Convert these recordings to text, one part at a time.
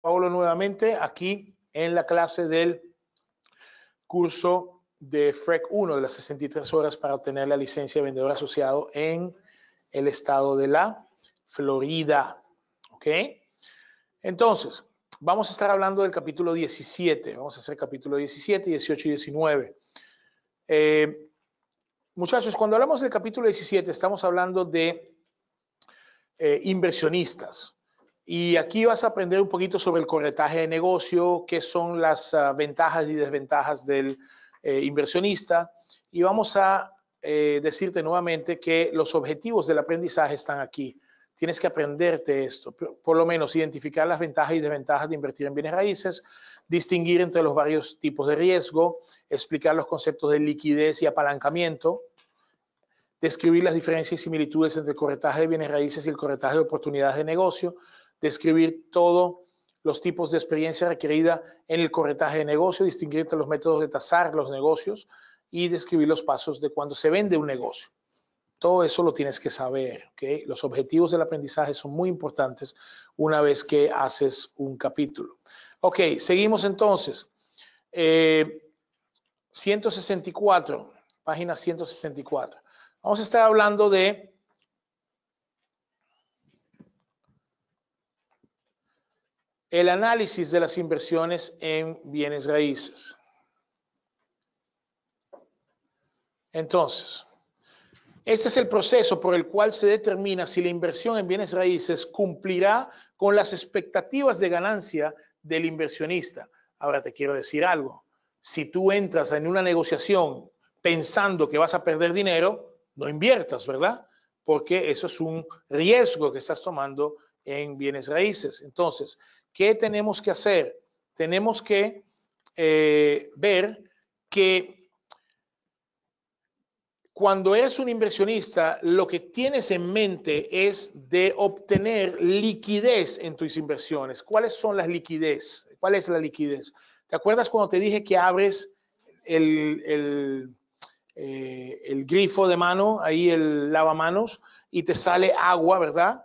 Pablo nuevamente aquí en la clase del curso de FREC 1 de las 63 horas para obtener la licencia de vendedor asociado en el estado de la Florida. ¿Ok? Entonces, vamos a estar hablando del capítulo 17. Vamos a hacer capítulo 17, 18 y 19. Eh, muchachos, cuando hablamos del capítulo 17, estamos hablando de eh, inversionistas. Y aquí vas a aprender un poquito sobre el corretaje de negocio, qué son las ah, ventajas y desventajas del eh, inversionista. Y vamos a eh, decirte nuevamente que los objetivos del aprendizaje están aquí. Tienes que aprenderte esto, por lo menos identificar las ventajas y desventajas de invertir en bienes raíces, distinguir entre los varios tipos de riesgo, explicar los conceptos de liquidez y apalancamiento, describir las diferencias y similitudes entre el corretaje de bienes raíces y el corretaje de oportunidades de negocio, describir todos los tipos de experiencia requerida en el corretaje de negocio, distinguir entre los métodos de tasar los negocios y describir los pasos de cuando se vende un negocio. Todo eso lo tienes que saber, ¿ok? Los objetivos del aprendizaje son muy importantes una vez que haces un capítulo. Ok, seguimos entonces. 164, eh, página 164. Vamos a estar hablando de el análisis de las inversiones en bienes raíces. Entonces, este es el proceso por el cual se determina si la inversión en bienes raíces cumplirá con las expectativas de ganancia del inversionista. Ahora te quiero decir algo. Si tú entras en una negociación pensando que vas a perder dinero, no inviertas, ¿verdad? Porque eso es un riesgo que estás tomando en bienes raíces. Entonces, ¿Qué tenemos que hacer? Tenemos que eh, ver que cuando eres un inversionista, lo que tienes en mente es de obtener liquidez en tus inversiones. ¿Cuáles son las liquidez? ¿Cuál es la liquidez? ¿Te acuerdas cuando te dije que abres el, el, eh, el grifo de mano, ahí el lavamanos, y te sale agua, verdad?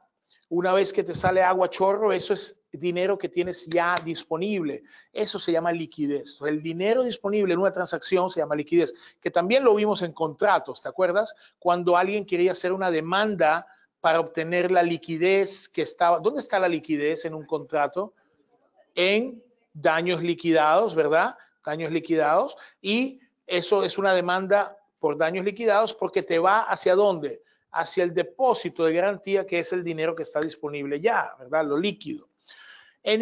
Una vez que te sale agua chorro, eso es dinero que tienes ya disponible. Eso se llama liquidez. El dinero disponible en una transacción se llama liquidez, que también lo vimos en contratos, ¿te acuerdas? Cuando alguien quería hacer una demanda para obtener la liquidez que estaba. ¿Dónde está la liquidez en un contrato? En daños liquidados, ¿verdad? Daños liquidados. Y eso es una demanda por daños liquidados porque te va hacia dónde? Hacia el depósito de garantía, que es el dinero que está disponible ya, ¿verdad? Lo líquido el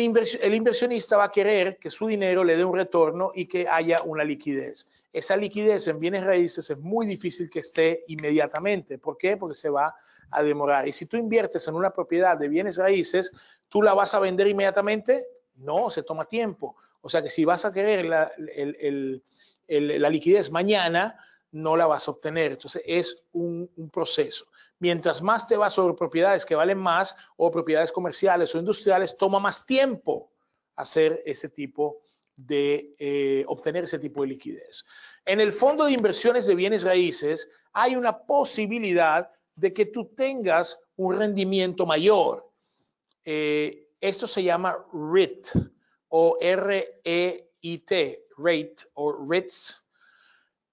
inversionista va a querer que su dinero le dé un retorno y que haya una liquidez. Esa liquidez en bienes raíces es muy difícil que esté inmediatamente. ¿Por qué? Porque se va a demorar. Y si tú inviertes en una propiedad de bienes raíces, ¿tú la vas a vender inmediatamente? No, se toma tiempo. O sea que si vas a querer la, liquidez mañana, no la vas a obtener. Entonces es un proceso. Mientras más te vas sobre propiedades que valen más o propiedades comerciales o industriales, toma más tiempo hacer ese tipo de eh, obtener ese tipo de liquidez. En el fondo de inversiones de bienes raíces hay una posibilidad de que tú tengas un rendimiento mayor. Eh, esto se llama REIT o R-E-I-T, REIT o REITs.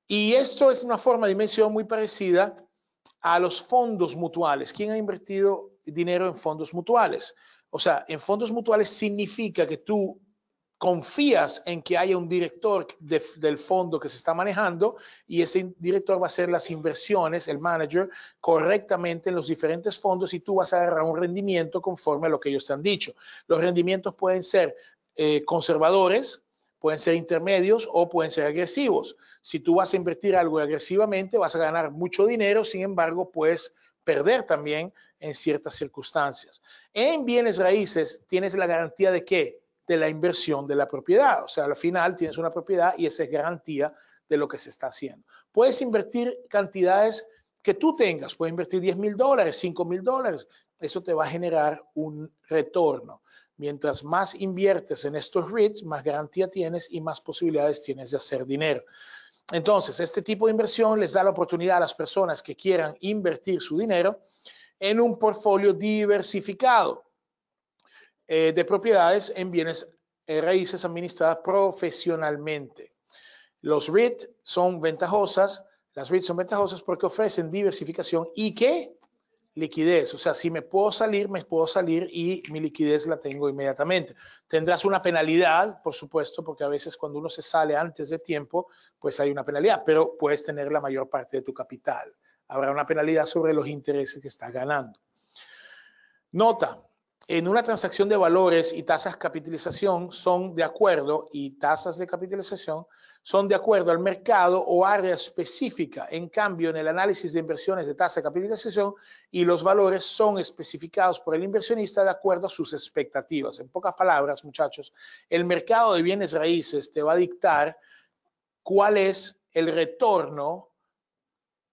Y esto es una forma de inversión muy parecida a los fondos mutuales. ¿Quién ha invertido dinero en fondos mutuales? O sea, en fondos mutuales significa que tú confías en que haya un director del fondo que se está manejando y ese director va a hacer las inversiones, el manager, correctamente en los diferentes fondos y tú vas a agarrar un rendimiento conforme a lo que ellos te han dicho. Los rendimientos pueden ser eh, conservadores, pueden ser intermedios o pueden ser agresivos. Si tú vas a invertir algo agresivamente, vas a ganar mucho dinero, sin embargo, puedes perder también en ciertas circunstancias. En bienes raíces tienes la garantía de qué? De la inversión de la propiedad. O sea, al final tienes una propiedad y esa es garantía de lo que se está haciendo. Puedes invertir cantidades que tú tengas, puedes invertir 10 mil dólares, 5 mil dólares, eso te va a generar un retorno. Mientras más inviertes en estos REITs, más garantía tienes y más posibilidades tienes de hacer dinero. Entonces, este tipo de inversión les da la oportunidad a las personas que quieran invertir su dinero en un portfolio diversificado eh, de propiedades en bienes eh, raíces administradas profesionalmente. Los REIT son ventajosas, las REIT son ventajosas porque ofrecen diversificación y que liquidez. O sea, si me puedo salir, me puedo salir y mi liquidez la tengo inmediatamente. Tendrás una penalidad, por supuesto, porque a veces cuando uno se sale antes de tiempo, pues hay una penalidad, pero puedes tener la mayor parte de tu capital. Habrá una penalidad sobre los intereses que estás ganando. Nota, en una transacción de valores y tasas de capitalización son de acuerdo y tasas de capitalización son de acuerdo al mercado o área específica. En cambio, en el análisis de inversiones de tasa de capitalización y los valores son especificados por el inversionista de acuerdo a sus expectativas. En pocas palabras, muchachos, el mercado de bienes raíces te va a dictar cuál es el retorno,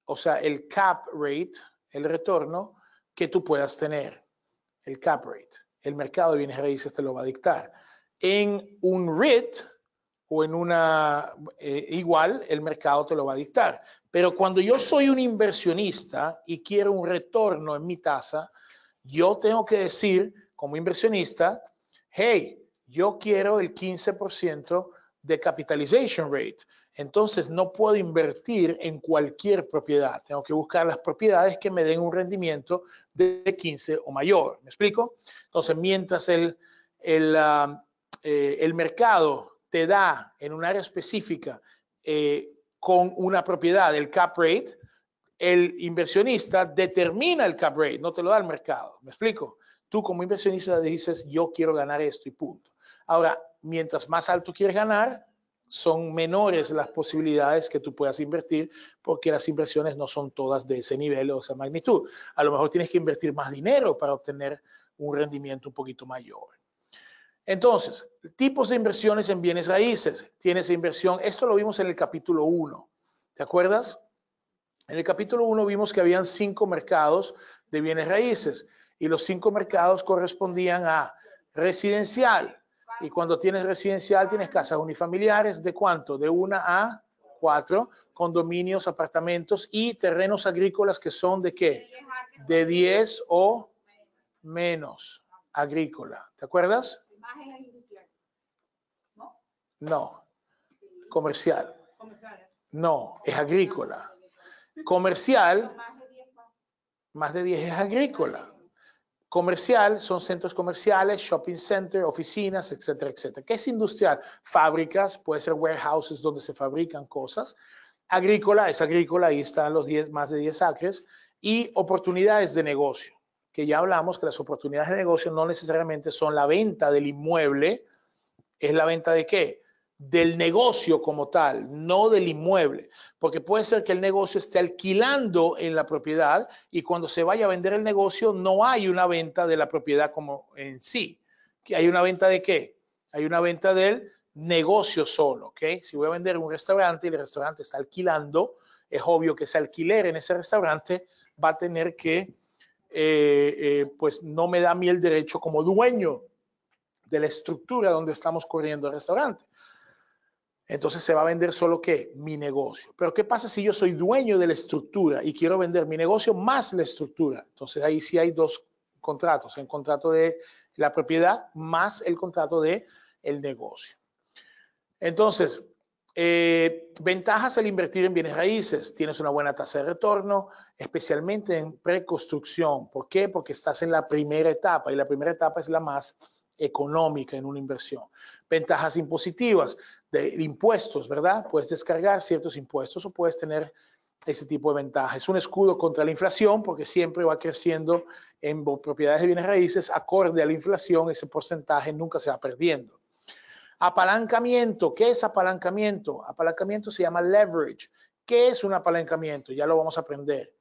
o sea, el cap rate, el retorno que tú puedas tener, el cap rate. El mercado de bienes raíces te lo va a dictar. En un REIT, o en una eh, igual, el mercado te lo va a dictar. Pero cuando yo soy un inversionista y quiero un retorno en mi tasa, yo tengo que decir como inversionista, hey, yo quiero el 15% de capitalization rate. Entonces no puedo invertir en cualquier propiedad. Tengo que buscar las propiedades que me den un rendimiento de 15 o mayor. ¿Me explico? Entonces, mientras el, el, ah, eh, el mercado te da en un área específica eh, con una propiedad el cap rate, el inversionista determina el cap rate, no te lo da el mercado. ¿Me explico? Tú como inversionista dices, yo quiero ganar esto y punto. Ahora, mientras más alto quieres ganar, son menores las posibilidades que tú puedas invertir porque las inversiones no son todas de ese nivel o esa magnitud. A lo mejor tienes que invertir más dinero para obtener un rendimiento un poquito mayor. Entonces, tipos de inversiones en bienes raíces. Tienes inversión, esto lo vimos en el capítulo 1, ¿te acuerdas? En el capítulo 1 vimos que habían cinco mercados de bienes raíces y los cinco mercados correspondían a residencial. Y cuando tienes residencial, tienes casas unifamiliares de cuánto? De una a cuatro, condominios, apartamentos y terrenos agrícolas que son de qué? De 10 o menos agrícola. ¿Te acuerdas? ¿No? No. Comercial. Comercial. ¿eh? No, es agrícola. Comercial, más de 10 es agrícola. Comercial son centros comerciales, shopping center, oficinas, etcétera, etcétera. ¿Qué es industrial? Fábricas, puede ser warehouses donde se fabrican cosas. Agrícola es agrícola, ahí están los 10, más de 10 acres. Y oportunidades de negocio que ya hablamos que las oportunidades de negocio no necesariamente son la venta del inmueble, es la venta de qué? Del negocio como tal, no del inmueble, porque puede ser que el negocio esté alquilando en la propiedad y cuando se vaya a vender el negocio no hay una venta de la propiedad como en sí. ¿Hay una venta de qué? Hay una venta del negocio solo, ¿ok? Si voy a vender un restaurante y el restaurante está alquilando, es obvio que ese alquiler en ese restaurante va a tener que eh, eh, pues no me da a mí el derecho como dueño de la estructura donde estamos corriendo el restaurante. Entonces se va a vender solo qué? Mi negocio. Pero ¿qué pasa si yo soy dueño de la estructura y quiero vender mi negocio más la estructura? Entonces ahí sí hay dos contratos, el contrato de la propiedad más el contrato de el negocio. Entonces, eh, ventajas al invertir en bienes raíces. Tienes una buena tasa de retorno, especialmente en preconstrucción. ¿Por qué? Porque estás en la primera etapa y la primera etapa es la más económica en una inversión. Ventajas impositivas de, impuestos, ¿verdad? Puedes descargar ciertos impuestos o puedes tener ese tipo de ventajas. Es un escudo contra la inflación porque siempre va creciendo en propiedades de bienes raíces acorde a la inflación, ese porcentaje nunca se va perdiendo. Apalancamiento, ¿qué es apalancamiento? Apalancamiento se llama leverage. ¿Qué es un apalancamiento? Ya lo vamos a aprender.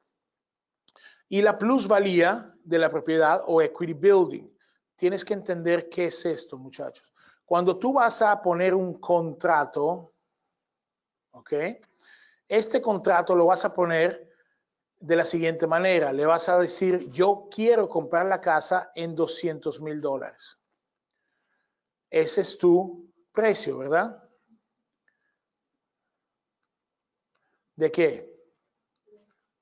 Y la plusvalía de la propiedad o equity building. Tienes que entender qué es esto, muchachos. Cuando tú vas a poner un contrato, ¿ok? Este contrato lo vas a poner de la siguiente manera. Le vas a decir, yo quiero comprar la casa en 200 mil dólares. Ese es tu precio, ¿verdad? ¿De qué?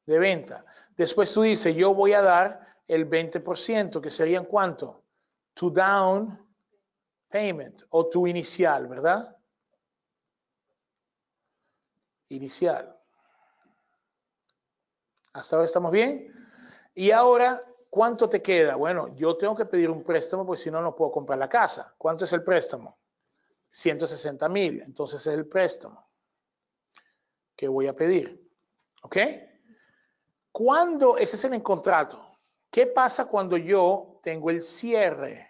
De venta. Después tú dices, yo voy a dar el 20%, que en cuánto? Tu down payment o tu inicial, ¿verdad? Inicial. ¿Hasta ahora estamos bien? Y ahora ¿Cuánto te queda? Bueno, yo tengo que pedir un préstamo porque si no, no puedo comprar la casa. ¿Cuánto es el préstamo? 160 mil. Entonces es el préstamo que voy a pedir. ¿Ok? ¿Cuándo? Ese es en el contrato. ¿Qué pasa cuando yo tengo el cierre?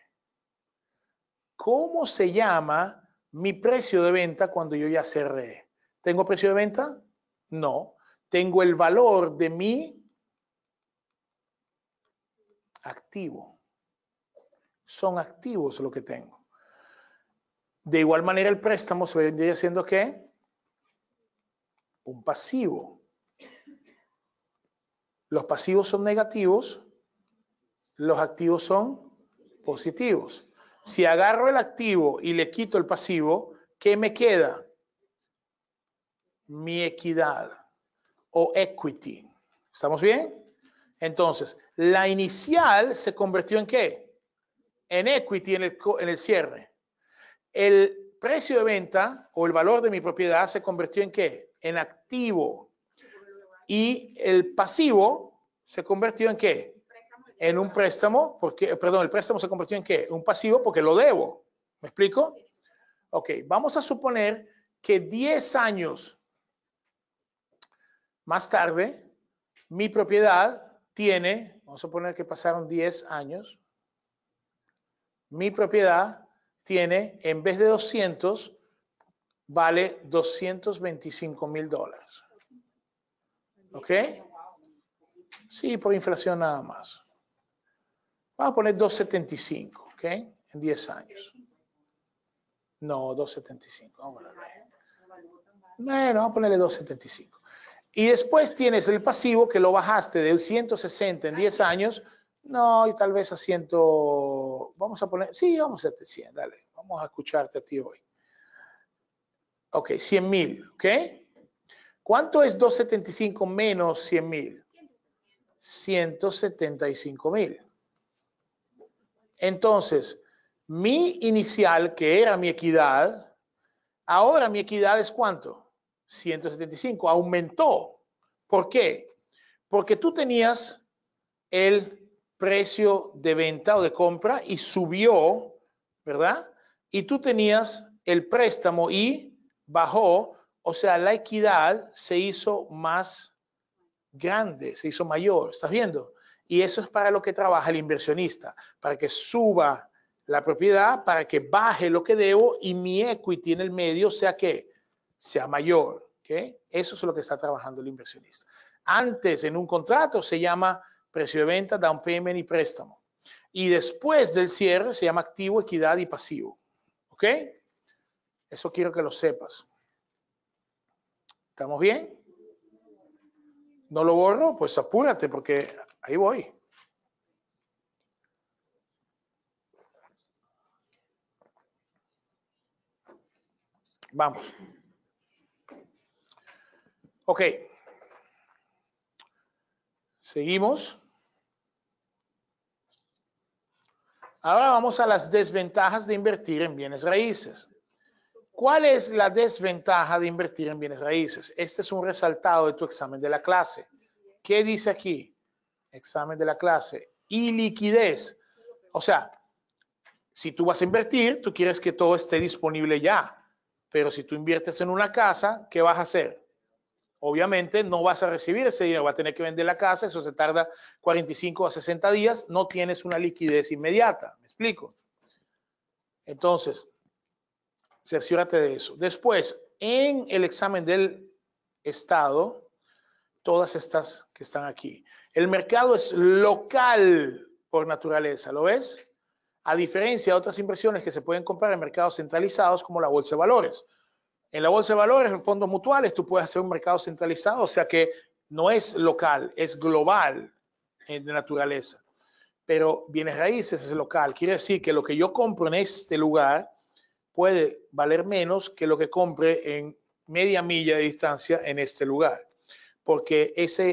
¿Cómo se llama mi precio de venta cuando yo ya cerré? ¿Tengo precio de venta? No. Tengo el valor de mi activo. Son activos lo que tengo. De igual manera, el préstamo se vendría siendo qué? un pasivo. Los pasivos son negativos, los activos son positivos. Si agarro el activo y le quito el pasivo, ¿qué me queda? Mi equidad o equity. ¿Estamos bien? Entonces, la inicial se convirtió en qué? En equity en el, cierre. El precio de venta o el valor de mi propiedad se convirtió en qué? En activo. Y el pasivo se convirtió en qué? En un préstamo, porque, perdón, el préstamo se convirtió en qué? Un pasivo porque lo debo. ¿Me explico? Ok, vamos a suponer que 10 años más tarde, mi propiedad tiene, vamos a poner que pasaron 10 años, mi propiedad tiene, en vez de 200, vale 225 mil dólares. ¿Ok? Sí, por inflación nada más. Vamos a poner 275, ¿ok? En 10 años. No, 275. Bueno, vamos a ponerle 275. Y después tienes el pasivo que lo bajaste del 160 en 10 años, no, y tal vez a 100, vamos a poner, sí, vamos a 100, dale, vamos a escucharte a ti hoy. Ok, 100 mil, ¿ok? ¿Cuánto es 275 menos 100 mil? 175 mil. Entonces, mi inicial, que era mi equidad, ahora mi equidad es cuánto? 175, aumentó. ¿Por qué? Porque tú tenías el precio de venta o de compra y subió, ¿verdad? Y tú tenías el préstamo y bajó, o sea, la equidad se hizo más grande, se hizo mayor, ¿estás viendo? Y eso es para lo que trabaja el inversionista, para que suba la propiedad, para que baje lo que debo y mi equity en el medio o sea que sea mayor. ¿okay? Eso es lo que está trabajando el inversionista. Antes, en un contrato, se llama precio de venta, down payment y préstamo. Y después del cierre se llama activo, equidad y pasivo. ¿Ok? Eso quiero que lo sepas. ¿Estamos bien? ¿No lo borro? Pues apúrate porque ahí voy. Vamos. Ok. Seguimos. Ahora vamos a las desventajas de invertir en bienes raíces. ¿Cuál es la desventaja de invertir en bienes raíces? Este es un resaltado de tu examen de la clase. ¿Qué dice aquí? Examen de la clase. Y liquidez. O sea, si tú vas a invertir, tú quieres que todo esté disponible ya. Pero si tú inviertes en una casa, ¿qué vas a hacer? obviamente no vas a recibir ese dinero, vas a tener que vender la casa, eso se tarda 45 a 60 días, no tienes una liquidez inmediata, ¿me explico? Entonces, cerciórate de eso. Después, en el examen del Estado, todas estas que están aquí. El mercado es local por naturaleza, ¿lo ves? A diferencia de otras inversiones que se pueden comprar en mercados centralizados como la bolsa de valores. En la bolsa de valores, en fondos mutuales, tú puedes hacer un mercado centralizado, o sea que no es local, es global de naturaleza. Pero bienes raíces es local. Quiere decir que lo que yo compro en este lugar puede valer menos que lo que compre en media milla de distancia en este lugar. Porque esa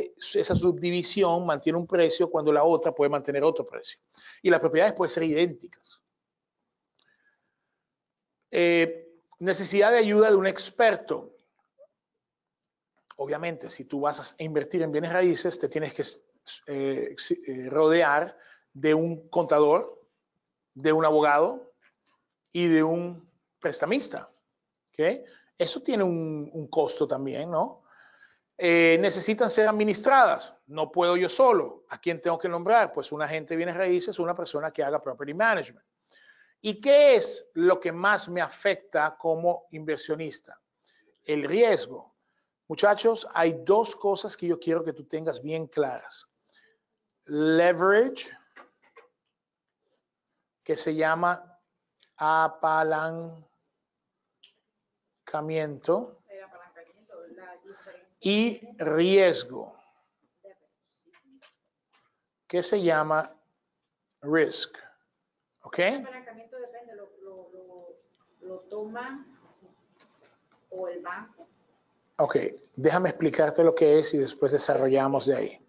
subdivisión mantiene un precio cuando la otra puede mantener otro precio. Y las propiedades pueden ser idénticas. Eh, Necesidad de ayuda de un experto. Obviamente, si tú vas a invertir en bienes raíces, te tienes que eh, eh, rodear de un contador, de un abogado y de un prestamista. Eso tiene un, costo también, ¿no? Eh, necesitan ser administradas. No puedo yo solo. ¿A quién tengo que nombrar? Pues un agente de bienes raíces, o una persona que haga property management. ¿Y qué es lo que más me afecta como inversionista? El riesgo. Muchachos, hay dos cosas que yo quiero que tú tengas bien claras. Leverage, que se llama apalancamiento, y riesgo, que se llama risk. ¿Ok? o el banco. Ok, déjame explicarte lo que es y después desarrollamos de ahí.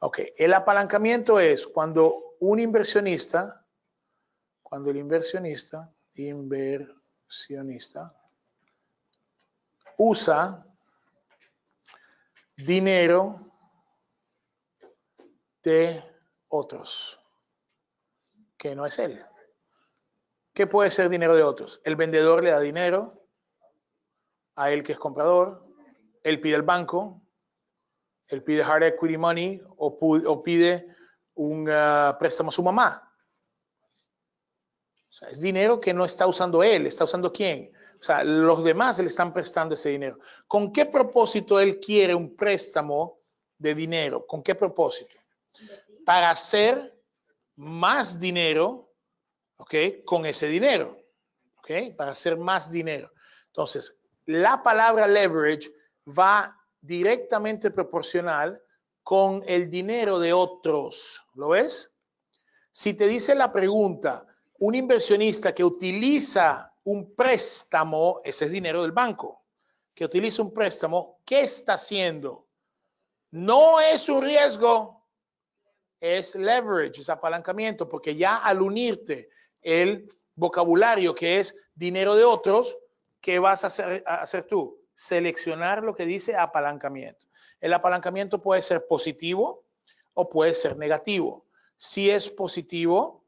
Ok, el apalancamiento es cuando un inversionista, cuando el inversionista, inversionista, usa dinero de otros, que no es él. ¿Qué puede ser dinero de otros? El vendedor le da dinero a él que es comprador, él pide el banco, él pide hard equity money o, pide un ah, préstamo a su mamá. O sea, es dinero que no está usando él, está usando quién. O sea, los demás le están prestando ese dinero. ¿Con qué propósito él quiere un préstamo de dinero? ¿Con qué propósito? Para hacer más dinero ¿ok? Con ese dinero, ¿ok? Para hacer más dinero. Entonces, la palabra leverage va directamente proporcional con el dinero de otros. ¿Lo ves? Si te dice la pregunta, un inversionista que utiliza un préstamo, ese es dinero del banco, que utiliza un préstamo, ¿qué está haciendo? No es un riesgo, es leverage, es apalancamiento, porque ya al unirte el vocabulario que es dinero de otros, ¿qué vas a hacer, hacer tú? Seleccionar lo que dice apalancamiento. El apalancamiento puede ser positivo o puede ser negativo. Si es positivo,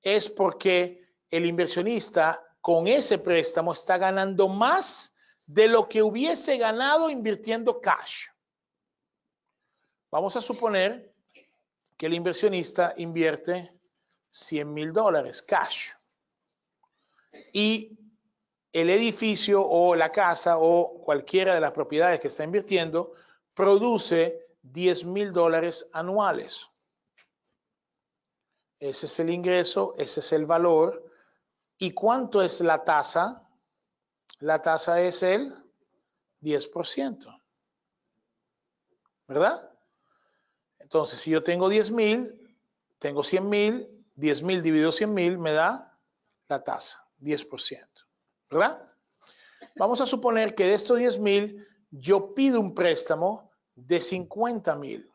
es porque el inversionista con ese préstamo está ganando más de lo que hubiese ganado invirtiendo cash. Vamos a suponer que el inversionista invierte 100 mil dólares cash. Y el edificio o la casa o cualquiera de las propiedades que está invirtiendo produce 10 mil dólares anuales. Ese es el ingreso, ese es el valor. ¿Y cuánto es la tasa? La tasa es el 10%. ¿Verdad? Entonces, si yo tengo 10 mil, tengo 100 mil 10.000 dividido 100.000 me da la tasa, 10%, ¿verdad? Vamos a suponer que de estos 10.000 yo pido un préstamo de 50.000.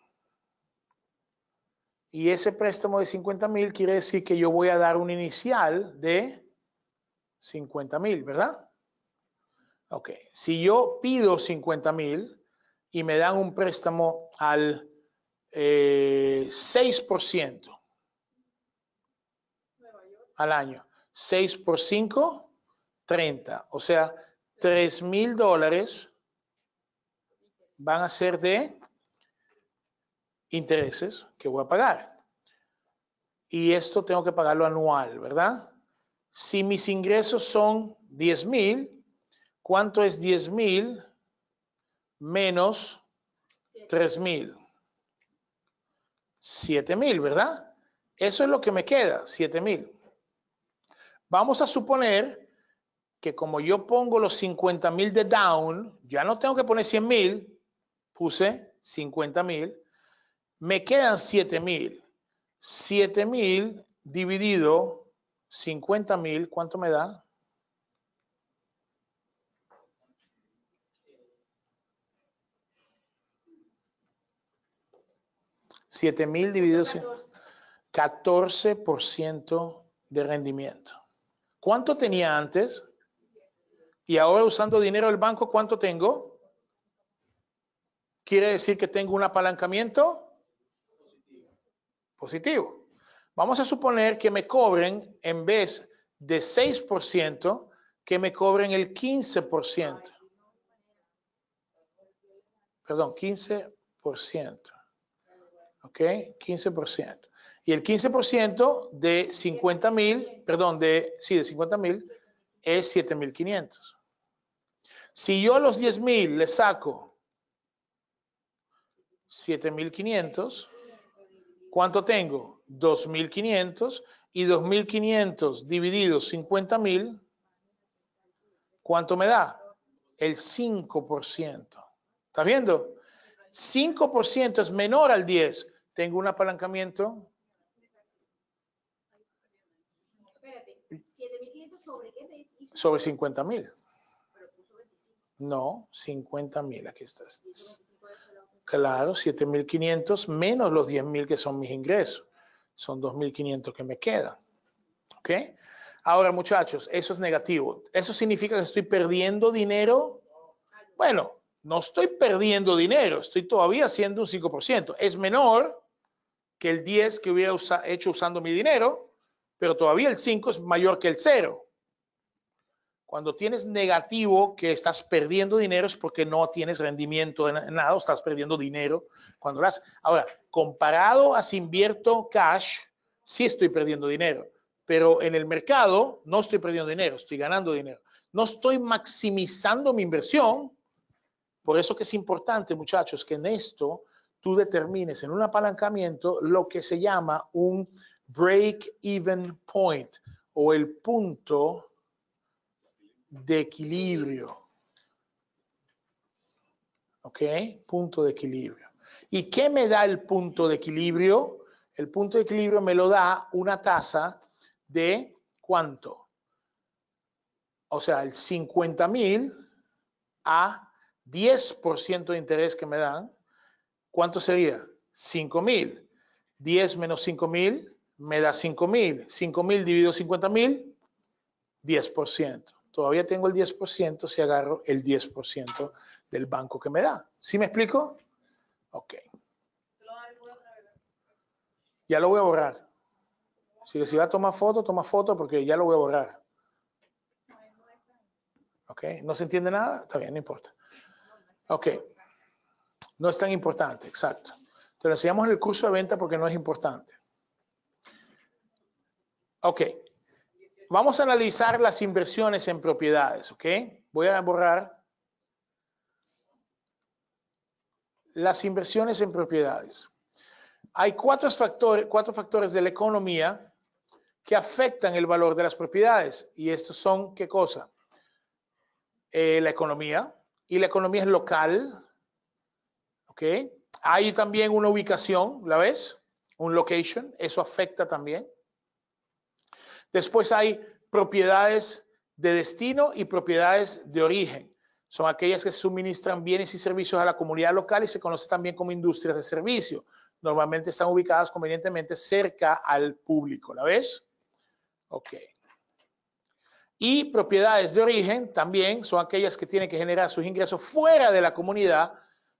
Y ese préstamo de 50.000 quiere decir que yo voy a dar un inicial de 50.000, ¿verdad? Ok, si yo pido 50.000 y me dan un préstamo al 6%, eh, al año. 6 por 5, 30. O sea, 3 mil dólares van a ser de intereses que voy a pagar. Y esto tengo que pagarlo anual, ¿verdad? Si mis ingresos son 10 mil, ¿cuánto es 10 mil menos 3 mil? 7 mil, ¿verdad? Eso es lo que me queda, 7 mil. Vamos a suponer que como yo pongo los 50 mil de down, ya no tengo que poner 100 mil, puse 50 mil, me quedan 7 mil. 7 mil dividido 50 mil, ¿cuánto me da? 7 mil dividido 14% de rendimiento. ¿Cuánto tenía antes? Y ahora usando dinero del banco, ¿cuánto tengo? ¿Quiere decir que tengo un apalancamiento? Positivo. Vamos a suponer que me cobren en vez de 6%, que me cobren el 15%. Perdón, 15%. ¿Ok? 15% y el 15% de 50 mil, perdón, de, sí, de 50 mil es 7,500. Si yo a los 10 mil le saco 7,500, ¿cuánto tengo? 2,500 y 2,500 dividido 50 mil, ¿cuánto me da? El 5%. ¿Está viendo? 5% es menor al 10. Tengo un apalancamiento sobre 50 mil. No, 50 mil, aquí estás. Claro, 7.500 menos los mil que son mis ingresos. Son 2.500 que me quedan. ¿Ok? Ahora, muchachos, eso es negativo. ¿Eso significa que estoy perdiendo dinero? Bueno, no estoy perdiendo dinero, estoy todavía haciendo un 5%. Es menor que el 10 que hubiera hecho usando mi dinero, pero todavía el 5 es mayor que el 0. Cuando tienes negativo, que estás perdiendo dinero, es porque no tienes rendimiento en nada, o estás perdiendo dinero. Cuando las, ahora, comparado a si invierto cash, sí estoy perdiendo dinero, pero en el mercado no estoy perdiendo dinero, estoy ganando dinero. No estoy maximizando mi inversión. Por eso que es importante, muchachos, que en esto tú determines en un apalancamiento lo que se llama un break-even point o el punto de equilibrio. ¿Ok? Punto de equilibrio. ¿Y qué me da el punto de equilibrio? El punto de equilibrio me lo da una tasa de cuánto? O sea, el 50.000 a 10% de interés que me dan, ¿cuánto sería? 5.000. 10 menos 5.000 me da 5.000. 5.000 dividido 50.000 10% todavía tengo el 10% si agarro el 10% del banco que me da. ¿Sí me explico? Ok. Ya lo voy a borrar. Si, si va a tomar foto, toma foto porque ya lo voy a borrar. Ok, ¿no se entiende nada? Está bien, no importa. Ok, no es tan importante, exacto. Entonces, sigamos en el curso de venta porque no es importante. Ok, vamos a analizar las inversiones en propiedades, ¿ok? Voy a borrar las inversiones en propiedades. Hay cuatro, factores, cuatro factores de la economía que afectan el valor de las propiedades. Y estos son, ¿qué cosa? Eh, la economía. Y la economía es local. ¿Ok? Hay también una ubicación, ¿la ves? Un location. Eso afecta también. Después hay propiedades de destino y propiedades de origen. Son aquellas que suministran bienes y servicios a la comunidad local y se conocen también como industrias de servicio. Normalmente están ubicadas convenientemente cerca al público. ¿La ves? Ok. Y propiedades de origen también son aquellas que tienen que generar sus ingresos fuera de la comunidad.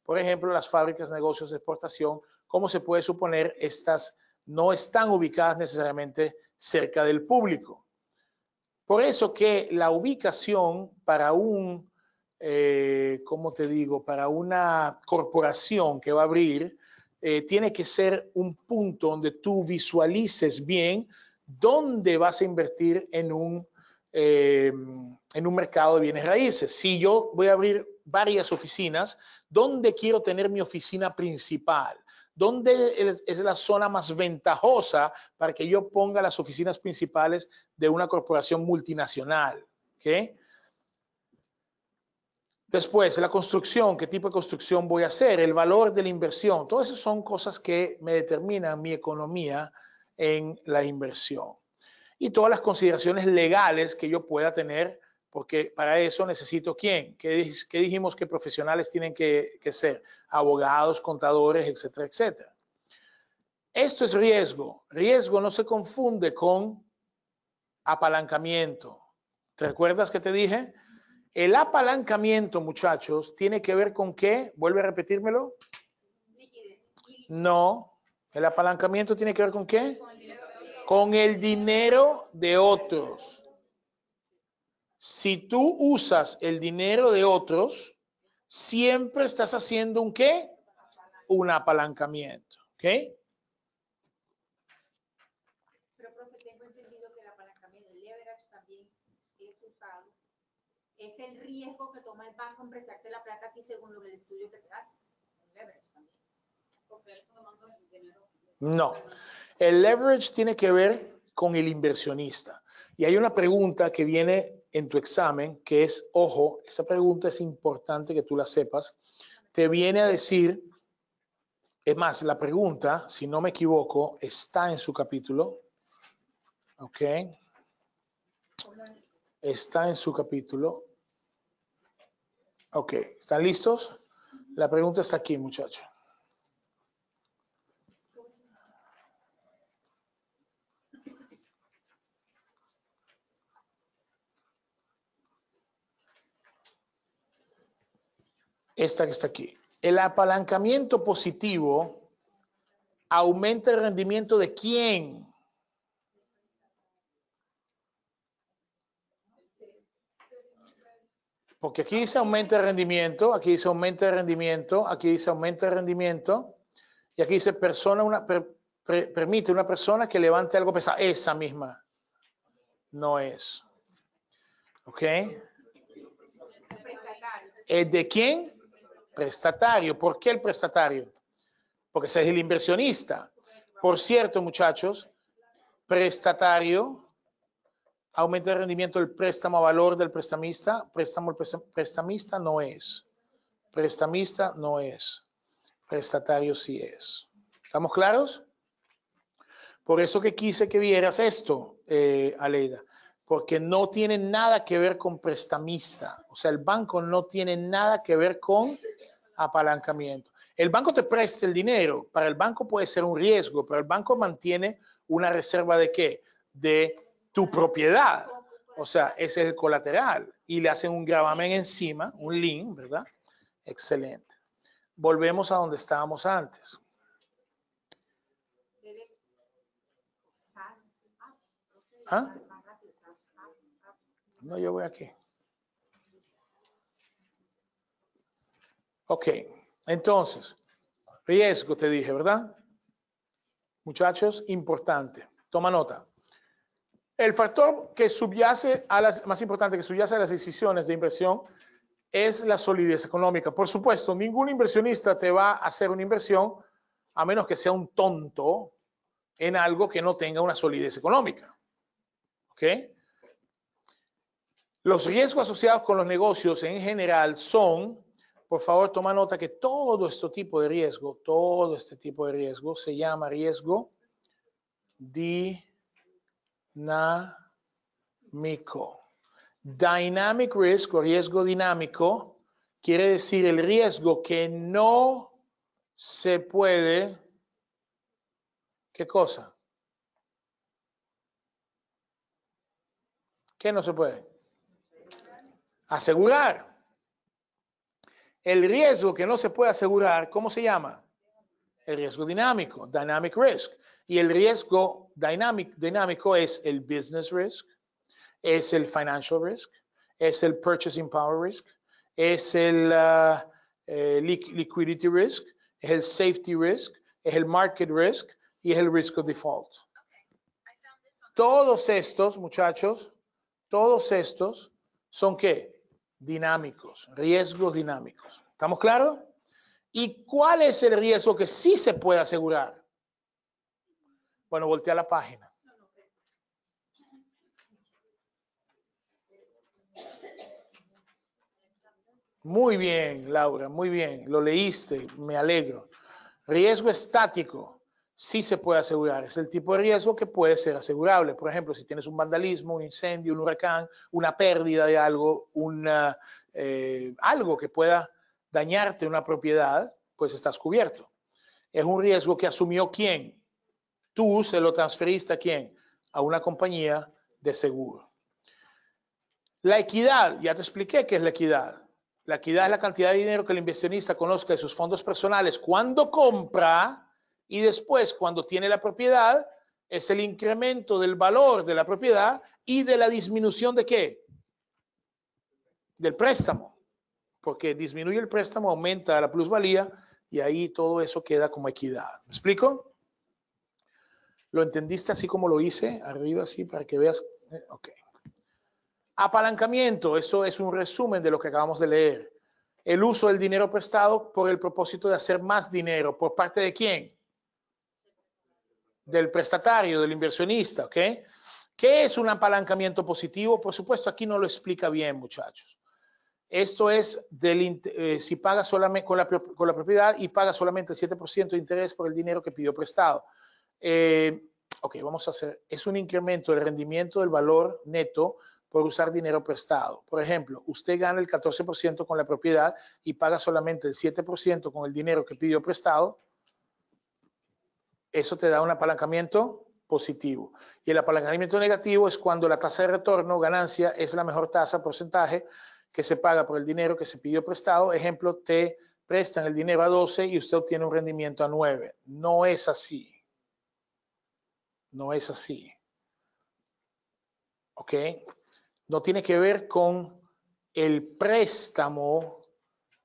Por ejemplo, las fábricas, negocios de exportación. Como se puede suponer, estas no están ubicadas necesariamente cerca del público. Por eso que la ubicación para un, eh, te digo? Para una corporación que va a abrir, eh, tiene que ser un punto donde tú visualices bien dónde vas a invertir en un, eh, en un mercado de bienes raíces. Si yo voy a abrir varias oficinas, ¿dónde quiero tener mi oficina principal? ¿Dónde es la zona más ventajosa para que yo ponga las oficinas principales de una corporación multinacional? ¿Okay? Después, la construcción, qué tipo de construcción voy a hacer, el valor de la inversión, todas esas son cosas que me determinan mi economía en la inversión. Y todas las consideraciones legales que yo pueda tener porque para eso necesito quién, ¿Qué, dijimos que profesionales tienen que, ser, abogados, contadores, etcétera, etcétera. Esto es riesgo. Riesgo no se confunde con apalancamiento. ¿Te recuerdas que te dije? El apalancamiento, muchachos, tiene que ver con qué? Vuelve a repetírmelo. No. El apalancamiento tiene que ver con qué? Con el dinero de otros si tú usas el dinero de otros, siempre estás haciendo un qué? Un apalancamiento. ¿Ok? Pero, profe, tengo entendido que el apalancamiento, el leverage también es usado. Es el riesgo que toma el banco en prestarte la plata aquí según lo del estudio que te hace. El leverage también. Porque él tomando el dinero. No. El leverage tiene que ver con el inversionista. Y hay una pregunta que viene en tu examen, que es, ojo, esa pregunta es importante que tú la sepas, te viene a decir, es más, la pregunta, si no me equivoco, está en su capítulo, ¿ok? Está en su capítulo. Ok, ¿están listos? La pregunta está aquí, muchachos. esta que está aquí. El apalancamiento positivo aumenta el rendimiento de quién? Porque aquí dice aumenta el rendimiento, aquí dice aumenta el rendimiento, aquí dice aumenta el rendimiento, y aquí dice persona, una, permite una persona que levante algo pesado. Esa misma no es. ¿Ok? ¿Es de quién? prestatario. ¿Por qué el prestatario? Porque ese es el inversionista. Por cierto, muchachos, prestatario aumenta el rendimiento del préstamo a valor del prestamista. Préstamo prestamista no es. Prestamista no es. Prestatario sí es. ¿Estamos claros? Por eso que quise que vieras esto, eh, Aleida porque no tiene nada que ver con prestamista. O sea, el banco no tiene nada que ver con apalancamiento. El banco te presta el dinero, para el banco puede ser un riesgo, pero el banco mantiene una reserva de qué? De tu propiedad. O sea, ese es el colateral. Y le hacen un gravamen encima, un link, ¿verdad? Excelente. Volvemos a donde estábamos antes. ¿Ah? No, yo voy aquí. Ok, entonces, riesgo te dije, ¿verdad? Muchachos, importante. Toma nota. El factor que subyace a las, más importante que subyace a las decisiones de inversión es la solidez económica. Por supuesto, ningún inversionista te va a hacer una inversión a menos que sea un tonto en algo que no tenga una solidez económica. ¿Ok? Los riesgos asociados con los negocios en general son, por favor toma nota que todo este tipo de riesgo, todo este tipo de riesgo se llama riesgo dinámico. Dynamic risk o riesgo dinámico quiere decir el riesgo que no se puede, ¿qué cosa? ¿Qué no se puede? asegurar. El riesgo que no se puede asegurar, ¿cómo se llama? El riesgo dinámico, dynamic risk. Y el riesgo dynamic, dinámico es el business risk, es el financial risk, es el purchasing power risk, es el uh, eh, liquidity risk, es el safety risk, es el market risk y es el risk of default. Todos estos, muchachos, todos estos son qué? dinámicos, riesgos dinámicos. ¿Estamos claros? ¿Y cuál es el riesgo que sí se puede asegurar? Bueno, voltea la página. Muy bien, Laura, muy bien, lo leíste, me alegro. Riesgo estático sí se puede asegurar. Es el tipo de riesgo que puede ser asegurable. Por ejemplo, si tienes un vandalismo, un incendio, un huracán, una pérdida de algo, una, eh, algo que pueda dañarte una propiedad, pues estás cubierto. Es un riesgo que asumió quién. Tú se lo transferiste a quién? A una compañía de seguro. La equidad, ya te expliqué qué es la equidad. La equidad es la cantidad de dinero que el inversionista conozca de sus fondos personales cuando compra y después cuando tiene la propiedad es el incremento del valor de la propiedad y de la disminución de qué? Del préstamo, porque disminuye el préstamo, aumenta la plusvalía y ahí todo eso queda como equidad. ¿Me explico? ¿Lo entendiste así como lo hice? Arriba así para que veas. Eh, ok. Apalancamiento, eso es un resumen de lo que acabamos de leer. El uso del dinero prestado por el propósito de hacer más dinero. ¿Por parte de quién? del prestatario, del inversionista, ¿ok? ¿Qué es un apalancamiento positivo? Por supuesto, aquí no lo explica bien, muchachos. Esto es del, eh, si paga solamente con la, con la, propiedad y paga solamente el 7% de interés por el dinero que pidió prestado. Eh, ok, vamos a hacer, es un incremento del rendimiento del valor neto por usar dinero prestado. Por ejemplo, usted gana el 14% con la propiedad y paga solamente el 7% con el dinero que pidió prestado. Eso te da un apalancamiento positivo. Y el apalancamiento negativo es cuando la tasa de retorno, ganancia, es la mejor tasa, porcentaje que se paga por el dinero que se pidió prestado. Ejemplo, te prestan el dinero a 12 y usted obtiene un rendimiento a 9. No es así. No es así. ¿Ok? No tiene que ver con el préstamo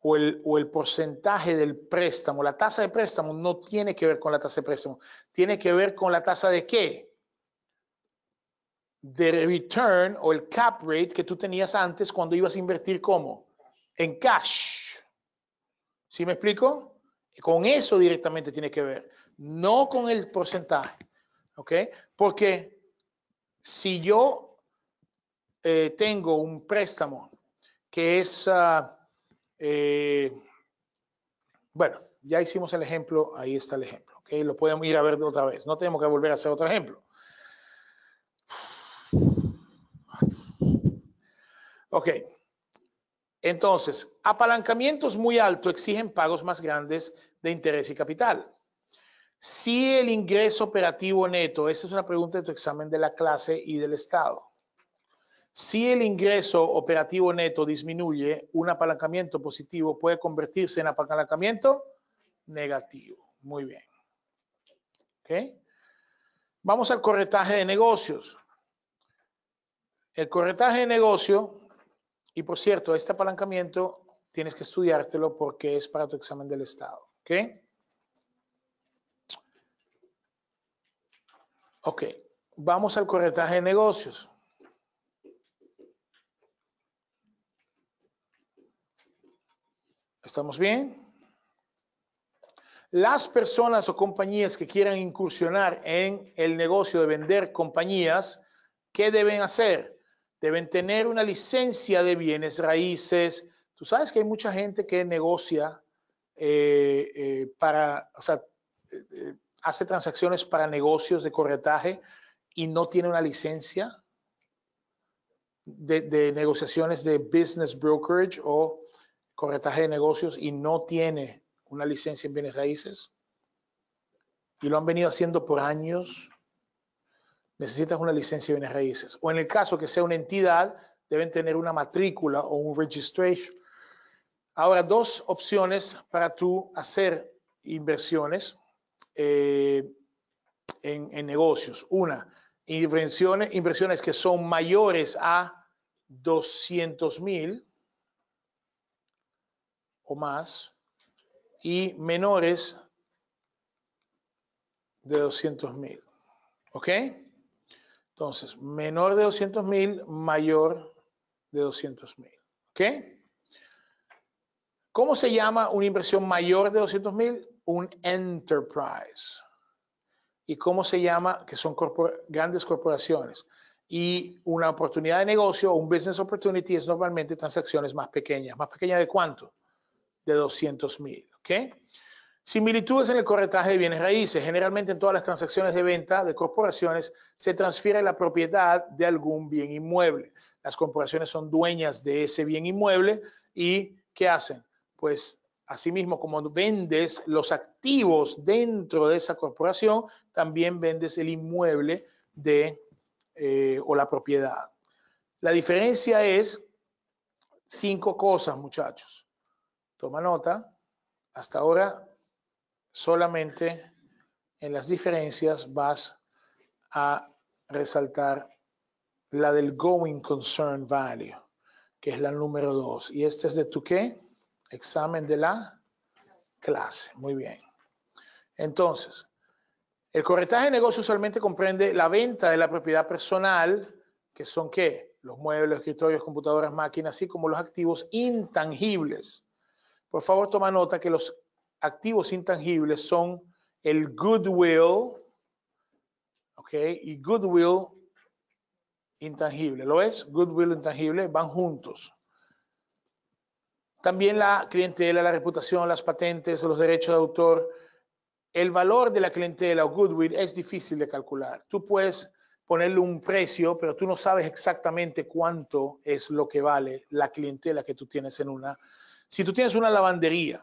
o el, porcentaje del préstamo, la tasa de préstamo no tiene que ver con la tasa de préstamo, tiene que ver con la tasa de qué? De return o el cap rate que tú tenías antes cuando ibas a invertir como? En cash. ¿Sí me explico? Con eso directamente tiene que ver, no con el porcentaje. ¿Ok? Porque si yo eh, tengo un préstamo que es... Ah, eh, bueno, ya hicimos el ejemplo, ahí está el ejemplo. Lo podemos ir a ver de otra vez, no tenemos que volver a hacer otro ejemplo. Ok, entonces, apalancamientos muy altos exigen pagos más grandes de interés y capital. Si el ingreso operativo neto, esa es una pregunta de tu examen de la clase y del Estado. Si el ingreso operativo neto disminuye, un apalancamiento positivo puede convertirse en apalancamiento negativo. Muy bien. ¿Okay? Vamos al corretaje de negocios. El corretaje de negocio, y por cierto, este apalancamiento tienes que estudiártelo porque es para tu examen del Estado. ¿Ok? Ok, vamos al corretaje de negocios. ¿Estamos bien? Las personas o compañías que quieran incursionar en el negocio de vender compañías, ¿qué deben hacer? Deben tener una licencia de bienes raíces. Tú sabes que hay mucha gente que negocia eh, eh, para, o sea, eh, hace transacciones para negocios de corretaje y no tiene una licencia de negociaciones de business brokerage o corretaje de negocios y no tiene una licencia en bienes raíces y lo han venido haciendo por años, necesitas una licencia en bienes raíces. O en el caso que sea una entidad, deben tener una matrícula o un registration. Ahora, dos opciones para tú hacer inversiones eh, en, negocios. Una, inversiones, inversiones que son mayores a 200 mil o más y menores de 200 mil. ¿Ok? Entonces, menor de 200 mil, mayor de 200 mil. ¿Ok? ¿Cómo se llama una inversión mayor de 200 mil? Un enterprise. ¿Y cómo se llama? Que son grandes corporaciones. Y una oportunidad de negocio, un business opportunity, es normalmente transacciones más pequeñas. ¿Más pequeña de cuánto? de 200 mil. ¿okay? Similitudes en el corretaje de bienes raíces. Generalmente en todas las transacciones de venta de corporaciones se transfiere la propiedad de algún bien inmueble. Las corporaciones son dueñas de ese bien inmueble y ¿qué hacen? Pues asimismo como vendes los activos dentro de esa corporación, también vendes el inmueble de eh, o la propiedad. La diferencia es cinco cosas, muchachos. Toma nota, hasta ahora solamente en las diferencias vas a resaltar la del going concern value, que es la número 2. Y este es de tu qué? Examen de la clase. Muy bien. Entonces, el corretaje de negocio usualmente comprende la venta de la propiedad personal, que son qué? Los muebles, escritorios, computadoras, máquinas, así como los activos intangibles por favor, toma nota que los activos intangibles son el goodwill, ¿ok? Y goodwill intangible. ¿Lo ves? Goodwill intangible van juntos. También la clientela, la reputación, las patentes, los derechos de autor. El valor de la clientela o goodwill es difícil de calcular. Tú puedes ponerle un precio, pero tú no sabes exactamente cuánto es lo que vale la clientela que tú tienes en una si tú tienes una lavandería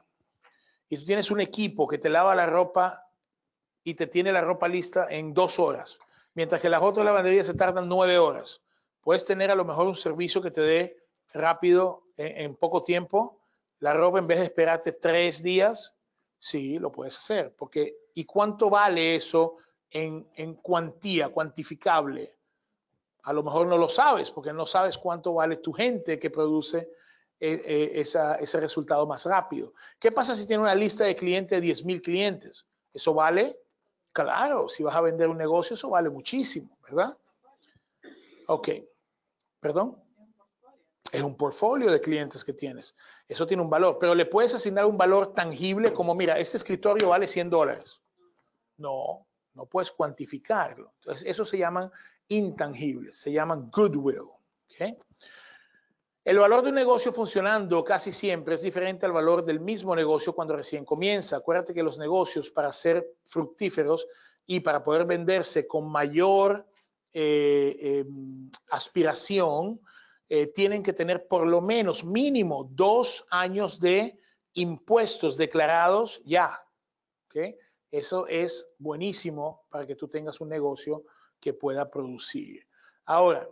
y tú tienes un equipo que te lava la ropa y te tiene la ropa lista en dos horas, mientras que las otras lavanderías se tardan nueve horas, puedes tener a lo mejor un servicio que te dé rápido, e, en, poco tiempo, la ropa en vez de esperarte tres días, sí, lo puedes hacer. Porque, ¿y cuánto vale eso en, en cuantía, cuantificable? A lo mejor no lo sabes, porque no sabes cuánto vale tu gente que produce e, e, ese resultado más rápido. ¿Qué pasa si tiene una lista de clientes de 10,000 clientes? ¿Eso vale? Claro, si vas a vender un negocio, eso vale muchísimo, ¿verdad? Ok, perdón. Es un portfolio de clientes que tienes. Eso tiene un valor, pero le puedes asignar un valor tangible como, mira, este escritorio vale 100 dólares. No, no puedes cuantificarlo. Entonces, eso se llaman intangibles, se llaman goodwill. ¿okay? El valor de un negocio funcionando casi siempre es diferente al valor del mismo negocio cuando recién comienza. Acuérdate que los negocios para ser fructíferos y para poder venderse con mayor eh, em, aspiración, eh, tienen que tener por lo menos mínimo dos años de impuestos declarados ya. ¿okay? Eso es buenísimo para que tú tengas un negocio que pueda producir. Ahora,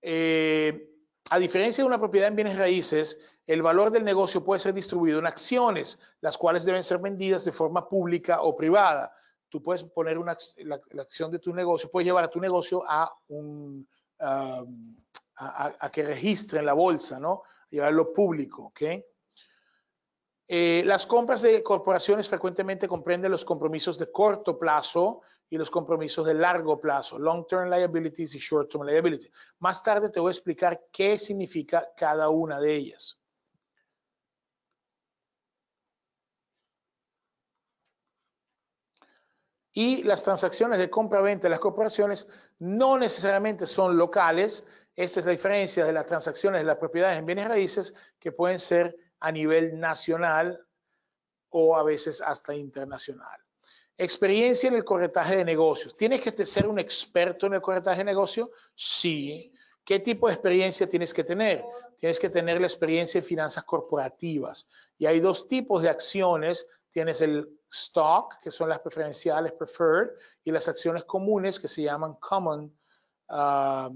eh, a diferencia de una propiedad en bienes raíces, el valor del negocio puede ser distribuido en acciones, las cuales deben ser vendidas de forma pública o privada. Tú puedes poner una, la, acción de tu negocio, puedes llevar a tu negocio a, un, a, que registre en la bolsa, ¿no? Llevarlo público, ¿ok? Eh, las compras de corporaciones frecuentemente comprenden los compromisos de corto plazo, y los compromisos de largo plazo, long-term liabilities y short-term liabilities. Más tarde te voy a explicar qué significa cada una de ellas. Y las transacciones de compra-venta de las corporaciones no necesariamente son locales. Esta es la diferencia de las transacciones de las propiedades en bienes raíces que pueden ser a nivel nacional o a veces hasta internacional. Experiencia en el corretaje de negocios. ¿Tienes que ser un experto en el corretaje de negocios? Sí. ¿Qué tipo de experiencia tienes que tener? Tienes que tener la experiencia en finanzas corporativas. Y hay dos tipos de acciones. Tienes el stock, que son las preferenciales, preferred, y las acciones comunes, que se llaman common ah,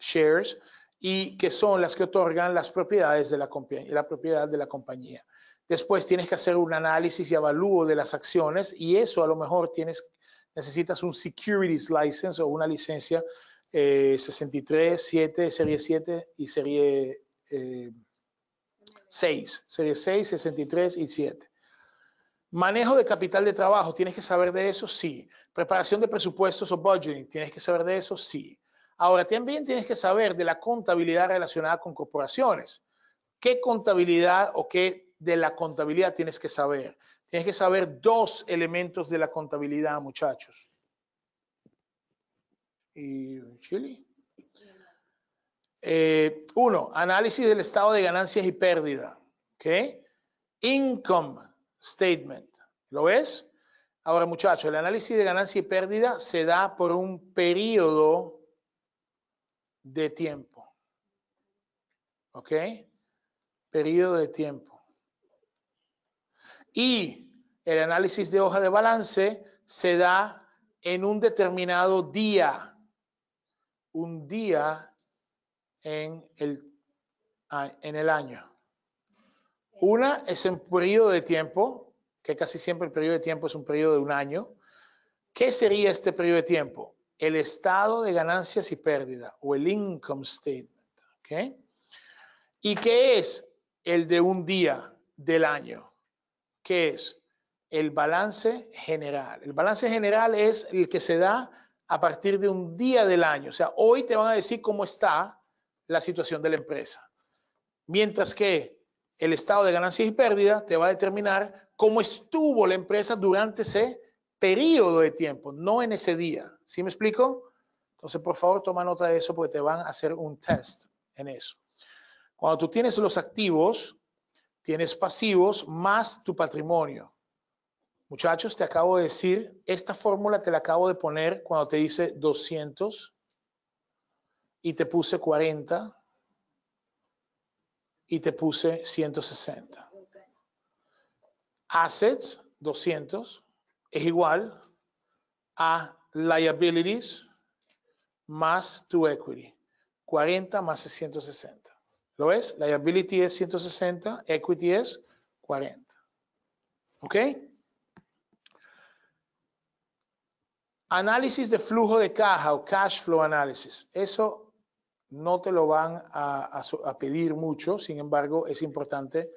shares, y que son las que otorgan las propiedades de la, la propiedad de la compañía. Después tienes que hacer un análisis y avalúo de las acciones y eso a lo mejor tienes, necesitas un securities license o una licencia 63, eh, 7, serie 7 y serie 6, eh, serie 6, 63 y 7. Manejo de capital de trabajo, ¿tienes que saber de eso? Sí. Preparación de presupuestos o budgeting, ¿tienes que saber de eso? Sí. Ahora, también tienes que saber de la contabilidad relacionada con corporaciones. ¿Qué contabilidad o qué de la contabilidad tienes que saber. Tienes que saber dos elementos de la contabilidad, muchachos. Y Chile. Eh, uno, análisis del estado de ganancias y pérdida. ¿Ok? Income statement. ¿Lo ves? Ahora, muchachos, el análisis de ganancia y pérdida se da por un periodo de tiempo. ¿Ok? Periodo de tiempo y el análisis de hoja de balance se da en un determinado día, un día en el, año. Una es un periodo de tiempo, que casi siempre el periodo de tiempo es un periodo de un año. ¿Qué sería este periodo de tiempo? El estado de ganancias y pérdida o el income statement. ¿okay? ¿Y qué es el de un día del año? que es el balance general. El balance general es el que se da a partir de un día del año. O sea, hoy te van a decir cómo está la situación de la empresa. Mientras que el estado de ganancias y pérdidas te va a determinar cómo estuvo la empresa durante ese periodo de tiempo, no en ese día. ¿Sí me explico? Entonces, por favor, toma nota de eso porque te van a hacer un test en eso. Cuando tú tienes los activos, tienes pasivos más tu patrimonio. Muchachos, te acabo de decir, esta fórmula te la acabo de poner cuando te dice 200 y te puse 40 y te puse 160. Assets, 200, es igual a liabilities más tu equity. 40 más 660. ¿Lo ves? Liability es 160, equity es 40. ¿Ok? Análisis de flujo de caja o cash flow analysis. Eso no te lo van a, a pedir mucho, sin embargo, es importante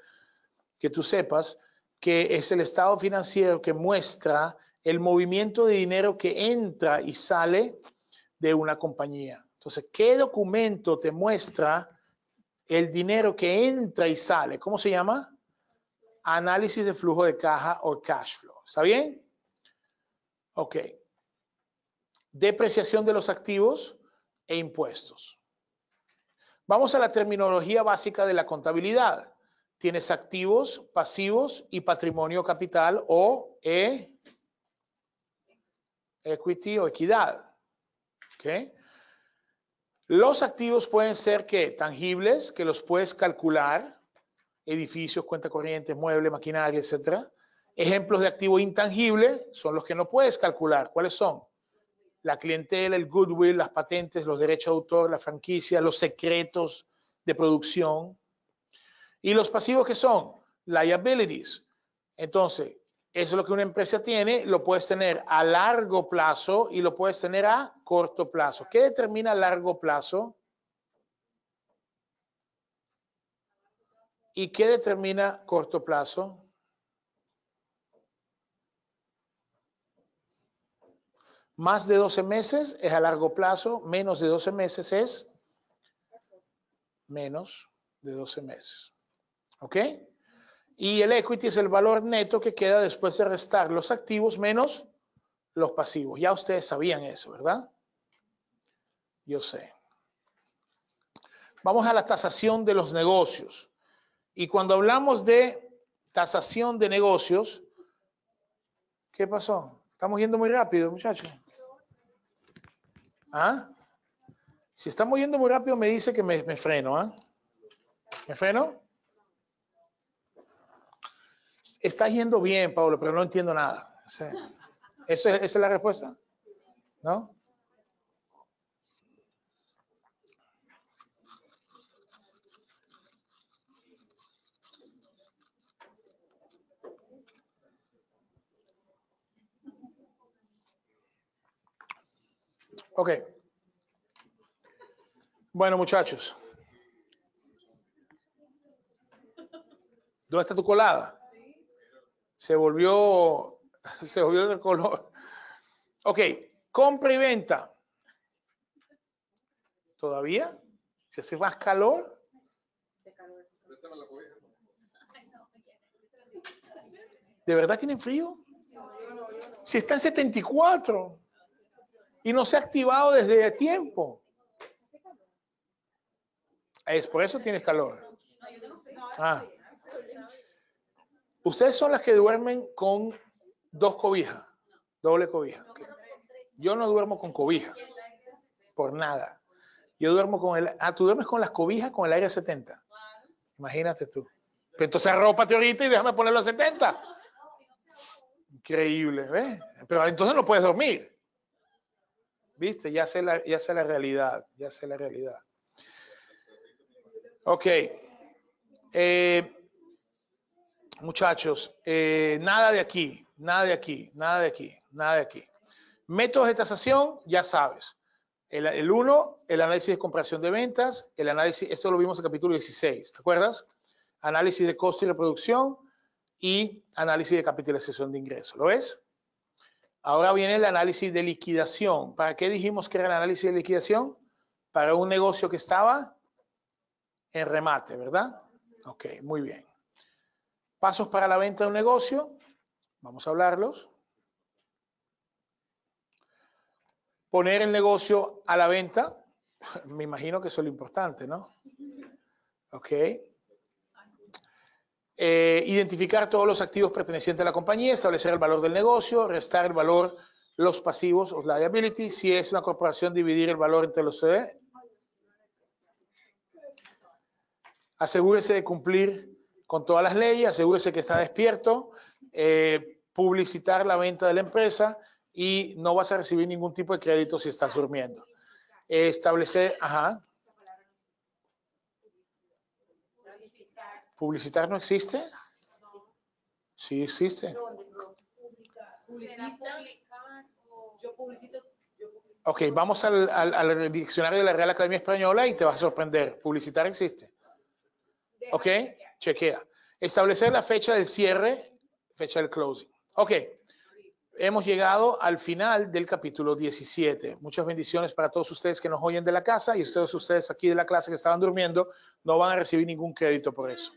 que tú sepas que es el estado financiero que muestra el movimiento de dinero que entra y sale de una compañía. Entonces, ¿qué documento te muestra el dinero que entra y sale, ¿cómo se llama? Análisis de flujo de caja o cash flow. ¿Está bien? Ok. Depreciación de los activos e impuestos. Vamos a la terminología básica de la contabilidad. Tienes activos, pasivos y patrimonio capital o e-, equity o equidad. ¿Okay? Los activos pueden ser que tangibles, que los puedes calcular, edificios, cuenta corriente, mueble, maquinaria, etcétera. Ejemplos de activo intangibles son los que no puedes calcular. ¿Cuáles son? La clientela, el goodwill, las patentes, los derechos de autor, la franquicia, los secretos de producción. Y los pasivos que son liabilities. Entonces, eso es lo que una empresa tiene, lo puedes tener a largo plazo y lo puedes tener a corto plazo. ¿Qué determina largo plazo? ¿Y qué determina corto plazo? Más de 12 meses es a largo plazo, menos de 12 meses es menos de 12 meses. ¿Ok? Y el equity es el valor neto que queda después de restar los activos menos los pasivos. Ya ustedes sabían eso, ¿verdad? Yo sé. Vamos a la tasación de los negocios. Y cuando hablamos de tasación de negocios, ¿qué pasó? Estamos yendo muy rápido, muchachos. ¿Ah? Si estamos yendo muy rápido, me dice que me, freno, ¿ah? ¿Me freno? está yendo bien, Pablo, pero no entiendo nada. ¿Esa es la respuesta? ¿No? Ok. Bueno, muchachos. ¿Dónde está tu colada? Se volvió, se volvió de color. Ok, compra y venta. ¿Todavía? ¿Se hace más calor? ¿De verdad tienen frío? Si está en 74 y no se ha activado desde tiempo. Es por eso tienes calor. Ah. Ustedes son las que duermen con dos cobijas, doble cobija. Yo no duermo con cobija, por nada. Yo duermo con el... Ah, tú duermes con las cobijas con el aire 70. Imagínate tú. Pero entonces arrópate ahorita y déjame ponerlo a 70. Increíble, ¿ves? Pero entonces no puedes dormir. ¿Viste? Ya sé la, ya sé la realidad, ya sé la realidad. Ok. Eh, Muchachos, eh, nada de aquí, nada de aquí, nada de aquí, nada de aquí. Métodos de tasación, ya sabes. El, uno, el análisis de comparación de ventas, el análisis, esto lo vimos en el capítulo 16, ¿te acuerdas? Análisis de costo y reproducción y análisis de capitalización de ingresos, ¿lo ves? Ahora viene el análisis de liquidación. ¿Para qué dijimos que era el análisis de liquidación? Para un negocio que estaba en remate, ¿verdad? Ok, muy bien. Pasos para la venta de un negocio, vamos a hablarlos. Poner el negocio a la venta, me imagino que eso es lo importante, ¿no? Ok. Eh, identificar todos los activos pertenecientes a la compañía, establecer el valor del negocio, restar el valor, los pasivos, los liabilities, si es una corporación, dividir el valor entre los CD. Asegúrese de cumplir con todas las leyes, asegúrese que está despierto, eh, publicitar la venta de la empresa y no vas a recibir ningún tipo de crédito si estás durmiendo. establecer, ajá. ¿Publicitar no existe? Sí existe. Ok, vamos al, al, diccionario de la Real Academia Española y te vas a sorprender. Publicitar existe. Ok chequea. Establecer la fecha del cierre, fecha del closing. Ok, hemos llegado al final del capítulo 17. Muchas bendiciones para todos ustedes que nos oyen de la casa y ustedes, ustedes aquí de la clase que estaban durmiendo, no van a recibir ningún crédito por eso.